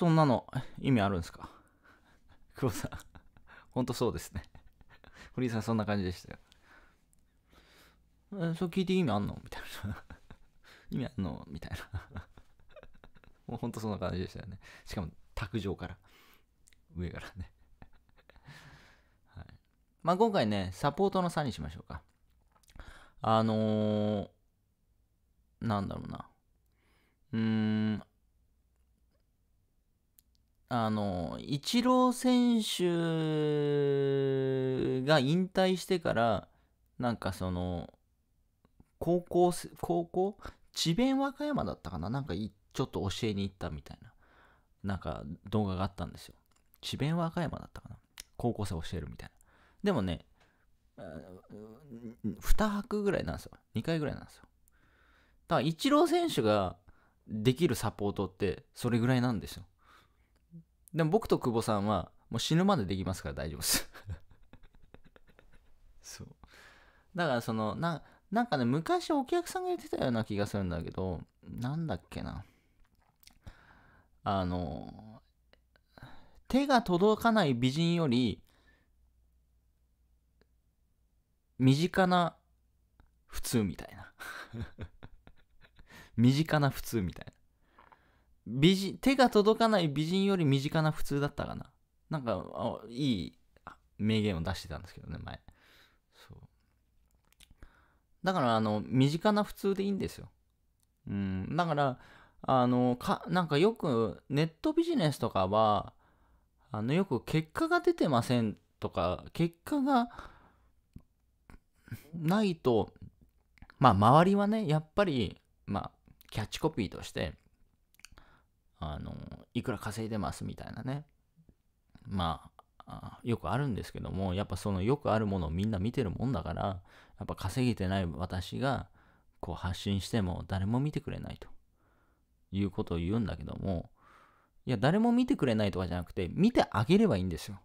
そんなの意味あるんですか 久保さんほんとそうですね堀井さんそんな感じでしたよ。え、そう聞いて意味あんのみたいな 意味あんのみたいな。もうほんとそんな感じでしたよね。しかも、卓上から。上からね。はい。まあ今回ね、サポートの差にしましょうか。あのー、なんだろうな。うーん、あの、イチロー選手が引退してから、なんかその、高校、高校智弁和歌山だったかななんかちょっと教えに行ったみたいな、なんか動画があったんですよ。智弁和歌山だったかな高校生教えるみたいな。でもね、2泊ぐらいなんですよ。2回ぐらいなんですよ。だから、イチロー選手ができるサポートって、それぐらいなんですよ。でも僕と久保さんはもう死ぬまでできますから大丈夫です そうだからそのななんかね昔お客さんが言ってたような気がするんだけどなんだっけなあの手が届かない美人より身近な普通みたいな身近な普通みたいな美人手が届かない美人より身近な普通だったかななんかいい名言を出してたんですけどね前そうだからあの身近な普通でいいんですようんだからあのかなんかよくネットビジネスとかはあのよく結果が出てませんとか結果がないとまあ周りはねやっぱりまあキャッチコピーとしてあの、いくら稼いでますみたいなね。まあ、よくあるんですけども、やっぱそのよくあるものをみんな見てるもんだから、やっぱ稼げてない私が、こう発信しても誰も見てくれないということを言うんだけども、いや、誰も見てくれないとかじゃなくて、見てあげればいいんですよ。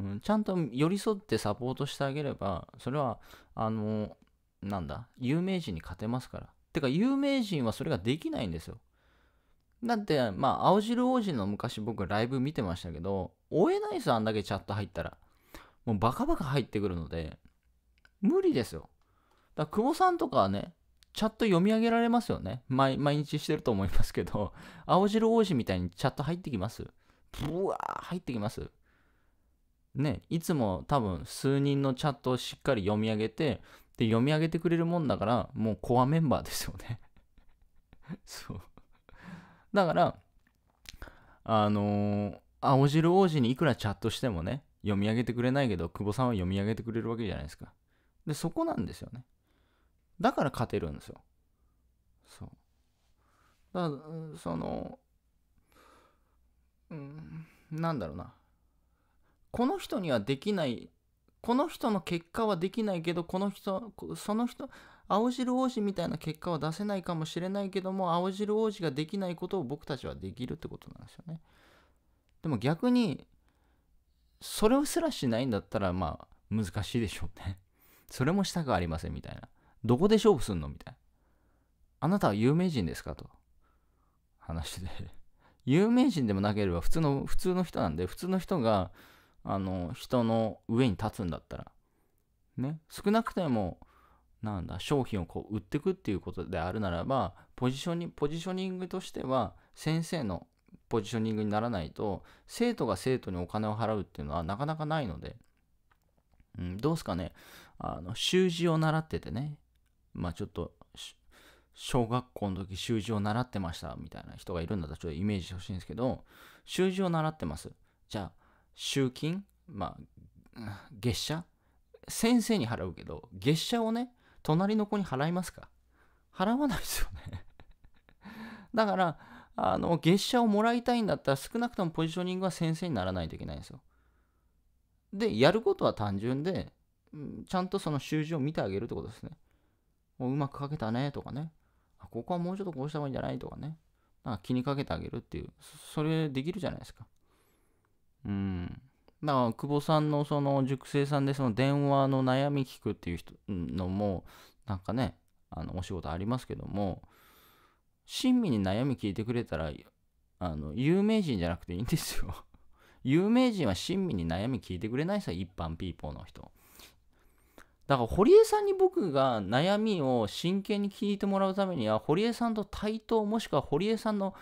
うん、ちゃんと寄り添ってサポートしてあげれば、それは、あの、なんだ、有名人に勝てますから。てか、有名人はそれができないんですよ。だって、まあ、青汁王子の昔僕ライブ見てましたけど、追えないですよ、あんだけチャット入ったら。もうバカバカ入ってくるので、無理ですよ。だ久保さんとかはね、チャット読み上げられますよね。毎日してると思いますけど、青汁王子みたいにチャット入ってきます。ブワー入ってきます。ね、いつも多分数人のチャットをしっかり読み上げて、で、読み上げてくれるもんだから、もうコアメンバーですよね そう。だから、あのー、青汁王子にいくらチャットしてもね、読み上げてくれないけど、久保さんは読み上げてくれるわけじゃないですか。で、そこなんですよね。だから勝てるんですよ。そう。だから、その、うん、なんだろうな。この人にはできない、この人の結果はできないけど、この人、その人、青汁王子みたいな結果は出せないかもしれないけども青汁王子ができないことを僕たちはできるってことなんですよねでも逆にそれすらしないんだったらまあ難しいでしょうねそれもしたくありませんみたいなどこで勝負すんのみたいなあなたは有名人ですかと話で有名人でもなければ普通の普通の人なんで普通の人があの人の上に立つんだったらね少なくてもなんだ、商品をこう売っていくっていうことであるならば、ポジショニポジショニングとしては、先生のポジショニングにならないと、生徒が生徒にお金を払うっていうのはなかなかないので、うん、どうすかね、あの、習字を習っててね、まあちょっと、小学校の時習字を習ってましたみたいな人がいるんだったらちょっとイメージしてほしいんですけど、習字を習ってます。じゃあ、集金まあ、月謝先生に払うけど、月謝をね、隣の子に払いますか払わないですよね だから、あの、月謝をもらいたいんだったら、少なくともポジショニングは先生にならないといけないんですよ。で、やることは単純で、ちゃんとその習字を見てあげるってことですね。もううまく書けたねとかね。ここはもうちょっとこうした方がいいんじゃないとかね。なんか気にかけてあげるっていう。それできるじゃないですか。うん。久保さんのその塾生さんでその電話の悩み聞くっていう人のもなんかねあのお仕事ありますけども親身に悩み聞いてくれたらあの有名人じゃなくていいんですよ 有名人は親身に悩み聞いてくれないさ一般ピーポーの人だから堀江さんに僕が悩みを真剣に聞いてもらうためには堀江さんと対等もしくは堀江さんの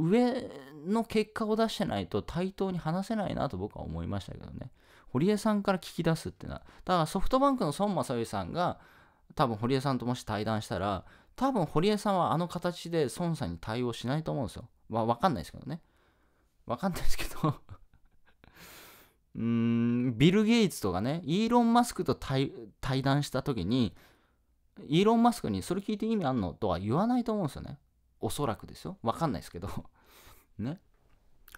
上の結果を出してないと対等に話せないなと僕は思いましたけどね。堀江さんから聞き出すってな。だからソフトバンクの孫正義さんが多分堀江さんともし対談したら多分堀江さんはあの形で孫さんに対応しないと思うんですよ。まあかんないですけどね。わかんないですけど うーん、ビル・ゲイツとかね、イーロン・マスクと対談した時にイーロン・マスクにそれ聞いて意味あんのとは言わないと思うんですよね。おそらくですよ。わかんないですけど。ね。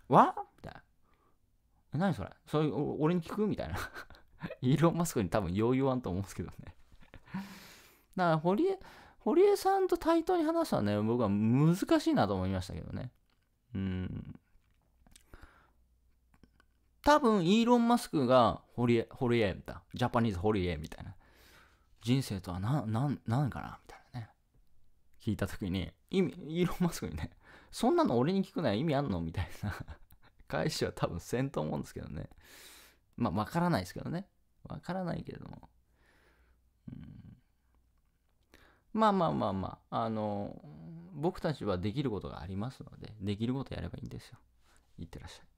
わみたいな。何それそれ俺に聞くみたいな。イーロン・マスクに多分よう言わんと思うんですけどね。だから堀江、堀江さんと対等に話すのはね、僕は難しいなと思いましたけどね。うん。多分、イーロン・マスクが堀江、堀江、みたいな。ジャパニーズ・堀江、みたいな。人生とはな、な、なんかなみたいなね。聞いたときに、意味、イーロン・マスクにね、そんなの俺に聞くなら意味あんのみたいな 返しは多分せんと思うんですけどね。まあ、わからないですけどね。わからないけれども。うん、まあまあまあまあ、あの、僕たちはできることがありますので、できることやればいいんですよ。いってらっしゃい。